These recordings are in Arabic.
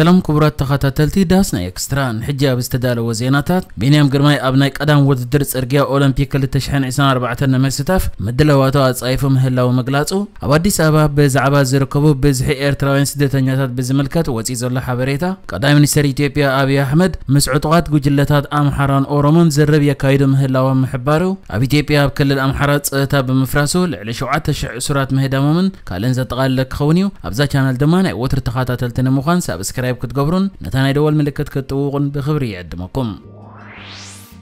سلام كبرات تخطى تلتي داسنا اكستران حجة باستدالة وزيناتات بينام قرماي ابناي قدام وددرس ارقيا اولمبيك للتشحن عسان اربعة نمستاف واتو اتصايفو مهلا ومقلاصو ابو اديس ابا بزعبا زركبو بزحي ايرتراوين سدتنياتات بزملكت وزيزو زلو حبريتا قداي منستر ايثيوبيا ابي احمد مسعطقات ጉጅለታት امحران اورمون زرب يكايدو مهلا ومحبارو ابي تيبيا بكل الامحرات صتا بمفراسو لعلي شوعات شع اسرات مهدامومن قالن زطقال لك خونيو ابزا شانل دما ناي وتر تخاتاتلتن مخان سبسكرايب سبسكرايب كتقبرون نتاني دول ملكت كتوغن بخبري عدمكم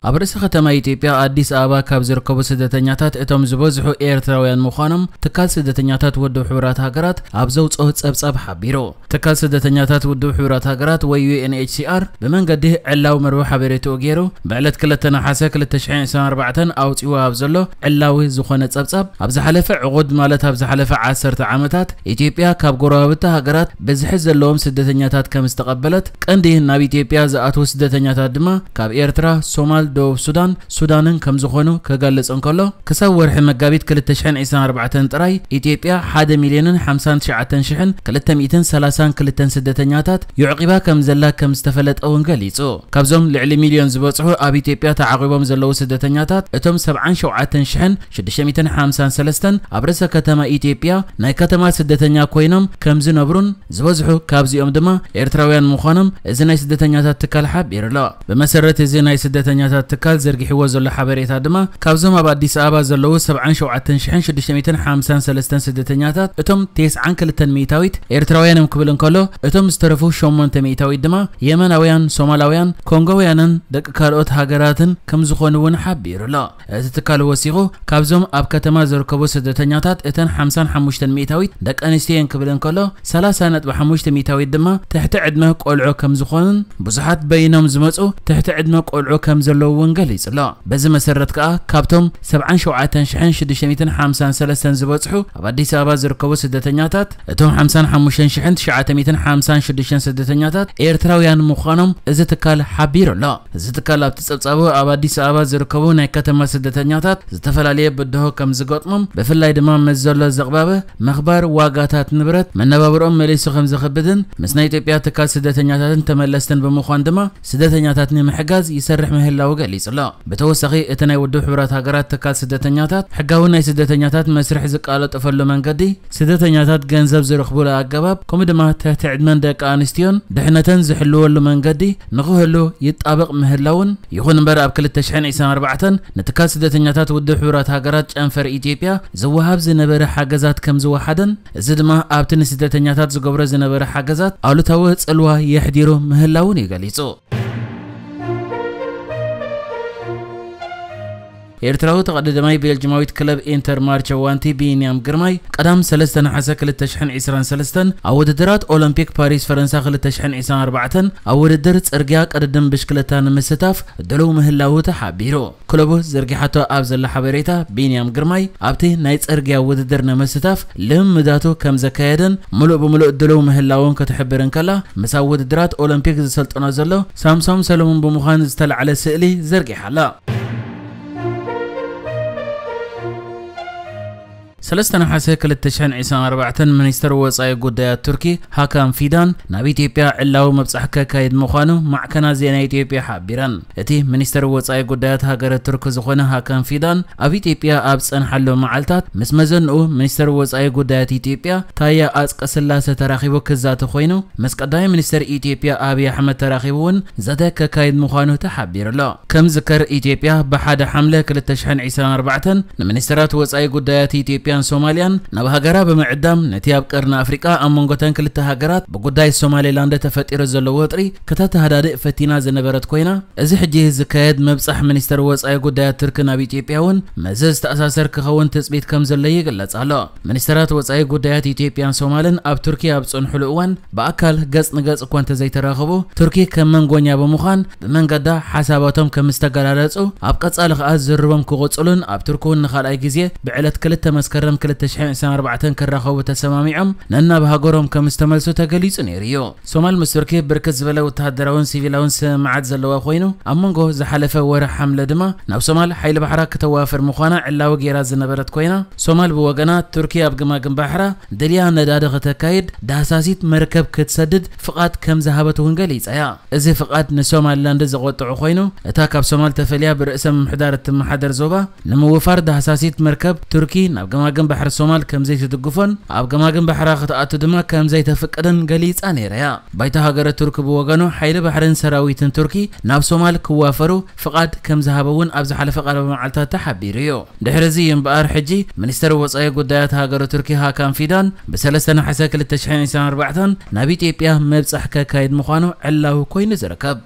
ኣብ ርእሲ ከተማ ኢትዮጵያ ኣዲስ ኣበባ ካብ ዝርከቡ ስደተኛታት እቶም ዝበዝሑ ኤርትራውያን ምዃኖም ትካል ስደተኛታት ውድብ ሕቡራት ሃገራት ኣብ ዘውፅኦ ጸብጻብ ሓቢሩ ትካል ስደተኛታት ውድብ ሕቡራት ሃገራት ወይ ዩንችሲኣር ብመንገዲ ዕላዊ መርበብ ሓበሬትኡ ገይሩ ብዕለት 2 ነሓሰ 2024 ኣውፂዎ ኣብ ዘሎ ዕላዊ ዝኾነ ጸብጻብ ኣብ ዝሓለፈ ዕቑድ ማለት ኣብ ዝሓለፈ 10 ዓመታት ኢትዮጵያ ካብ ጎረባብታ ሃገራት ብዝሒ ዘለዎም ስደተኛታት ከም ዝተቐበለት ቀንዲ ናብ ኢትዮጵያ ዝኣትዉ ስደተኛታት ድማ ካብ ኤርትራ ሶማል ፌደራል ደቡብ ሱዳን ሱዳንን ከም ዝኾኑ ክገልጽ እንከሎ ክሳብ ወርሒ መጋቢት 224 ጥራይ ኢትዮጵያ 1 ሚልዮንን 59232 ስደተኛታት ይዕቂባ ከም ዘላ ከም ዝተፈለጠ እውን ገሊጹ ካብዞም ልዕሊ ሚልዮን ዝበፅሑ ኣብ ኢትዮጵያ ተዓቂቦም ዘለዉ ስደተኛታት እቶም 77653 ኣብ ርእሰ ከተማ ኢትዮጵያ ናይ ከተማ ስደተኛ ኮይኖም ከም ዝነብሩን ዝበዝሑ ካብዚኦም ድማ ኤርትራውያን ምዃኖም እዚ ናይ ስደተኛታት ትካል ሓቢሩ ኣሎ ብመሰረት እዚ ናይ ስደተኛታት تكال زرگ حوزه لحبری تادما کازما با دیس آبا زلوا سب عنش و عتنش حنش حامسان سلستان سدتنیات اتوم تیس عنکل تن میتاید ارتراویان مقبلن کلو اتوم استرفو شومن تن دما یمن آویان سومال آویان کنگا آویانن دک کارات هاجراتن کم زخونون حبیر لا ات تکال وسیقو کازم آب کتما زرکو سدتنیات اتن حامسان حموش تن میتاید دک آنستیان مقبلن کلو سال سنت و دما تحت عدمه قلعه کم زخون بزحت بینم زمتو تحت عدمه قلعه کم زلوا وانجلي صلا بزم مسرت كا كابتم سبعان شوعة شحن شد شميتن حمسان سلسن زبطحو أبدي سابا زركو سدتنياتات أتوم حمسان حموشن شحن شعة ميتن حمسان شد شن سدتنياتات إيرتراويان مخانم إذا تكال حبير لا إذا تكال أبتصبصبو أبدي سابا زركو ناي كتما سدتنياتات زتفلالي بدهو كم زغطمم بفلاي دما مزلو زغبابه مخبار واغاتات نبرت منبابرኦም መሊሱ ከም ዝኽብድን ምስ ናይ ኢትዮጵያ ትካል ስደተኛታትን ተመለስትን ብምዃን ድማ ስደተኛታት ንምሕጋዝ ይሰርሕ ምህላው ገሊፅላ ብተወሳኺ እቲ ናይ ውድብ ሕብረት ሃገራት ትካል ስደተኛታት ሕጋዊ ናይ ስደተኛታት መስርሕ ዝቃለጠፈሉ መንገዲ ስደተኛታት ገንዘብ ዝረኽቡሉ ኣገባብ ከምኡ ድማ ትሕቲ ዕድመን ደቂ ኣንስትዮን ድሕነተን ዝሕልወሉ መንገዲ ንክህሉ ይጣበቕ ምህላውን ይኹን እምበር ኣብ 2024 ንትካል ስደተኛታት ውድብ ሕብረት ሃገራት ጨንፈር ኢትዮጵያ ዝወሃብ ዝነበረ ሓገዛት ከም ዝወሓደን እዚ ድማ ኣብቲ ንስደተኛታት ዝገብሮ ዝነበረ ሓገዛት ኣሉታዊ ፅልዋ የሕዲሩ ምህላውን እዩ ገሊጹ ኤርትራዊ ተቀዳዳማይ ቤልጅማዊት ክለብ ኢንተር ማርች ኣዋንቲ ቢንያም ግርማይ ቀዳም 3 ነሓሰ 2023 ኣብ ውድድራት ኦሎምፒክ ፓሪስ ፈረንሳ 2024 ኣብ ውድድር ፅርግያ ቅድድም ብሽክለታ ንምስታፍ ድልው ምህላው ተሓቢሩ ክለቡ ዘርጊሓቶ ኣብ ዘላ ሓበሬታ ቢንያም ግርማይ ኣብቲ ናይ ፅርግያ ውድድር ንምስታፍ ልምዳቱ ከም ዘካየደን ሙሉእ ብሙሉእ ድልው ምህላውን ክትሕብርን ከላ ምሳ ውድድራት ኦሎምፒክ ዝሰልጥኖ ዘሎ ሳምሶም ሰለሙን ብምዃን ዝተለዓለ ስእሊ ዘርጊሓ ኣላ ሰለስተ ነውሓሰ 2024 ሚኒስትር ወጻኢ ጉዳያት ቱርኪ ሃካን ፊዳን ናብ ኢትዮጵያ ዕላዊ መብጻሕ ከካይድ ምዃኑ ማዕከና ዜና ኢትዮጵያ ሓቢረን እቲ ሚኒስትር ወጻኢ ጉዳያት ሃገረ ቱርክ ዝኾነ ሃካን ፊዳን ኣብ ኢትዮጵያ ኣብ ጸንሐሎም መዓልታት ምስ መዘንኡ ሚኒስትር ወጻኢ ጉዳያት ኢትዮጵያ ታያ ኣጽቀ ስላሰ ተራኺቡ ክዛተ ኮይኑ ምስ ቀዳማይ ሚኒስትር ኢትዮጵያ ኣብዪ ኣሕመድ ተራኺቡ እውን ዘተ ከካይድ ምዃኑ ተሓቢሩ ኣሎ ከም ዝከር ኢትዮጵያ ብሓደ ሓምለ 2024 ንሚኒስትራት ወጻኢ ጉዳያት ኢትዮጵያ ኢትዮጵያን ሶማሊያን ናብ ሃገራ ብምዕዳም ነቲ ኣብ ቀርኒ ኣፍሪቃ ኣብ መንጎተን ክልተ ሃገራት ብጉዳይ ሶማሌላንድ ተፈጢሩ ዘሎ ወጥሪ ከተተሃዳድእ ፈቲና ዝነበረት ኮይና እዚ ሕጂ ዝካየድ መብፃሕ ሚኒስተር ወፃኢ ጉዳያት ትርኪ ናብ ኢትዮጵያ እውን መዚ ዝተኣሳሰር ክኸውን ትፅቢት ከም ዘሎ ይግለጽ ኣሎ ሚኒስተራት ወፃኢ ጉዳያት ኢትዮጵያን ሶማልን ኣብ ቱርኪ ኣብ ፅንሕሉ እዋን ብኣካል ገጽ ንገጽ እኳ እንተዘይተራኸቡ ቱርኪ ከም መንጎኛ ብምዃን ብመንገዳ ሓሳባቶም ከም ዝተገላለጹ ኣብ ቀጻሊ ከዓ ዝርቦም ክቕፅሉን ኣብ ቱርኩን ንኻልኣይ ግዜ ብዕለት ክልተ መስከረም ክልተ ክልተ974 ክራኸቡ ተሰማሚዖም ንእናብሃገሮም ከም ዝተመልሶ ተገሊጹ ነይሩ እዩ ሶማል ምስ ቱርኪ ብርክት ዝበለ ወተሃደራውን ሲቪላውን ስምዓት ዘለዋ ኮይኑ ኣብ መንጎ ዝሓለፈ ወርሕ ሓምለ ድማ ናብ ሶማል ሓይሊ ባሕራ ክተዋፍር ምዃና ዕላዊ ጌራ ዝነበረት ኮይና ሶማል ብወገና ቱርኪ ኣብ ግማግም ባሕራ ድልያ ነዳዲ ከተካይድ ዳህሳሲት መርከብ ክትሰድድ ፍቓድ ከም ዝሃበት እውን ገሊጻ እያ እዚ ፍቓድ ንሶማልላንድ ዘቆጥዑ ኮይኑ እታ ካብ ሶማል ተፈልያ ብርእሰ ምምሕዳር እትመሓደር ዞባ ንምውፋር ዳህሳሲት መርከብ ቱርኪ ናብ ግማ ብገማግን ባሕሪ ሶማል ከም ዘይትድግፎን ኣብ ገማግን ባሕራ ክትኣቱ ድማ ከም ዘይተፈቀደን ገሊፃ ነይራ እያ ባይታ ሃገረ ቱርክ ብወገኑ ሓይሊ ባሕርን ሰራዊትን ቱርኪ ናብ ሶማል ክዋፈሩ ፍቓድ ከም ዝሃበ እውን ኣብ ዝሓለፈ ቀረበ መዓልታት ተሓቢሩ እዩ ድሕሪዚ እምበኣር ሕጂ ሚኒስተር ወፃኢ ጉዳያት ሃገረ ቱርኪ ሃካን ፊዳን ብሰለስተ ናሓሰ 2024 ናብ ኢትዮጵያ መብፃሕ ከካይድ ምዃኑ ዕላዊ ኮይኑ ዝርከብ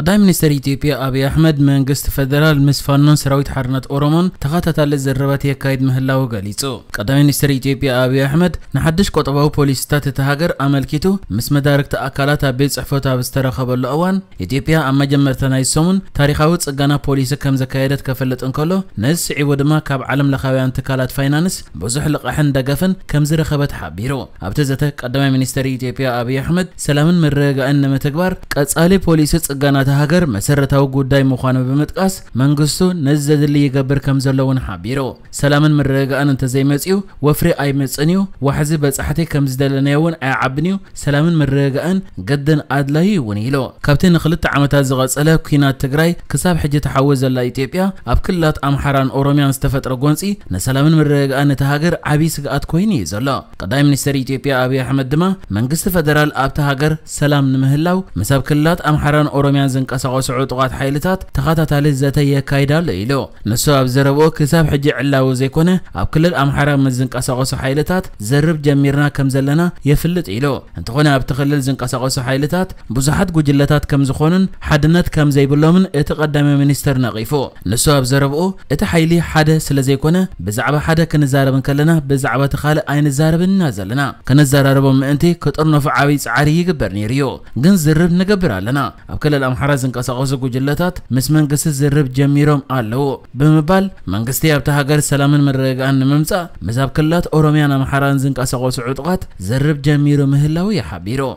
ቀዳይ ሚኒስተር ኢትዮጵያ ኣብይ ኣሕመድ መንግስቲ ፈደራል ምስ ፋኖን ሰራዊት ሓርነት ኦሮሞን ተኸታታሊ ዘረባት የካይድ ምህላው ገሊጹ ቀዳይ ሚኒስትር ኢትዮጵያ ኣብይ ኣሕመድ ንሓድሽ ቆጠባዊ ፖሊሲታት እቲ ሃገር ኣመልኪቱ ምስ መዳርክቲ ኣካላት ኣብ ቤት ፅሕፈት ኣብ ዝተረኸበሉ እዋን ኢትዮጵያ ኣብ መጀመርታ ናይ ሰሙን ታሪኻዊ ፅገና ፖሊሲ ከም ዘካየደት ከፈልጥ እንከሎ ነዚ ስዒቡ ድማ ካብ ዓለም ለኻውያን ትካላት ፋይናንስ ብዙሕ ልቃሕን ደገፍን ከም ዝረኸበ ተሓቢሩ ኣብቲ ዘተ ቀዳማይ ሚኒስተር ኢትዮጵያ ኣብይ ኣሕመድ ሰላምን ምርግጋእን ንምትግባር ቀጻሊ ፖሊሲ ፅገናት ሃገር መሰረታዊ ጉዳይ ምዃኑ ብምጥቃስ መንግስቱ ነዚ ዘድሊ ይገብር ከም ዘሎ እውን ሓቢሩ ሰላምን ምርግጋእን እንተዘይመፅኡ ወፍሪ ኣይመፅን እዩ ዋሕዚ በፃሕቲ ከም ዝደለናዮ እውን ኣይዓብን እዩ ሰላምን ምርግጋእን ገድን ኣድላይ እውን ኢሉ ካብቲ ንክልተ ዓመታት ዝቐፀለ ኩናት ትግራይ ክሳብ ሕጂ ተሓዊ ዘላ ኢትዮጵያ ኣብ ክልላት ኣምሓራን ኦሮምያን ዝተፈጥረ ጎንፂ ንሰላምን ምርግጋእን እቲ ሃገር ዓብዪ ስግኣት ኮይኑ እዩ ዘሎ ቀዳይ ሚኒስተር ኢትዮጵያ ኣብዪ ኣሕመድ ድማ መንግስቲ ፈደራል ኣብቲ ሃገር ሰላም ንምህላው ምስ ኣብ ክልላት ኣምሓራን ኦሮምያን زنقاسا وسعوطات حيلتات تخاتات لزتي كايدال إلو نسواب زربو كساب حجي علاو زيكونه أب كل الأمحرة من زنقاسا وسو حيلتات زرب جميرنا كم زلنا يفلت إلو انتقونا بتخلل زنقاسا وسو حيلتات بزحات قجلتات كم زخونن حدنت كم زيبلومن اتقدم منستر نغيفو نسواب زربو اتحيلي حدا سلا زيكونه بزعبا حدا كنزاربن كلنا بزعبا تخالي أين زاربنا زلنا كنزاربو مأنتي كترنف عاوي عاري يقبر نيريو جنزرب نقبر لنا أب كل الأمحرة حرزن كاساقوس جلتات مس منقس الزرب جميرهم قالوا بمبال منقستي ابتا هاجر سلام مرغان رجعن ممصا مزاب كلات اوروميانا محرانزن كاساقوس عطقات زرب جميرهم هلاوي حبيرو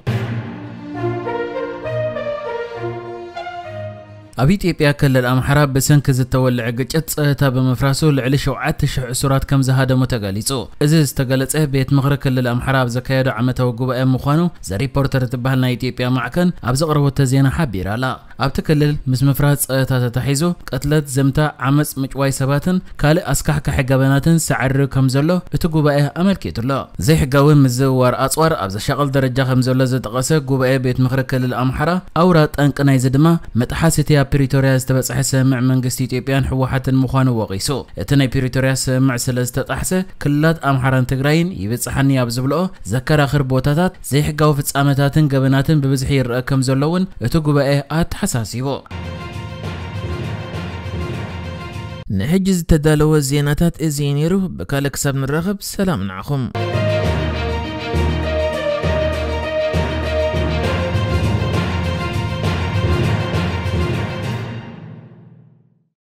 أبيت يبيا كل الأمحراب بسنكز التولع قجت صهتا بمفراسو لعلش وعات شع سرات كم زهادة متقاليصو إذا تقالت إيه بيت مغرى كل الأمحراب زكايدو عمته وقبا أم مخانو زري بورتر تبهلنا يتيبيا معكن أبزغر وتزينا حبيرا لا أبت كلل مس مفرات صيتا تتحيزو قتلت زمتا عمس مجواي سباتن كالي أسكحك حقاباناتن سعر كمزولو اتو قبائه أمل كيتولو زي حقاوي مزو وار أصوار أبزا شغل درجة خمزولو زي تقاسي قبائه بيت مخرك كلل أمحرا أو رات أنقنا يزدما متحاسي تيا بريتوريا استبس أحسا مع منقستي تيبيان حواحات المخوان وغيسو اتني بريتوريا مع سلسة تحسا كلات أمحرا انتقرين يبتسحني أبزبلو ذكر آخر بوتاتات زي حقاوي فتس أمتاتن قبناتن ببزحير كمزولوون اتو قبائه أتحس أساسي نحجز تدالو الزيناتات إزينيرو بكالك سبن الرغب سلام نعخم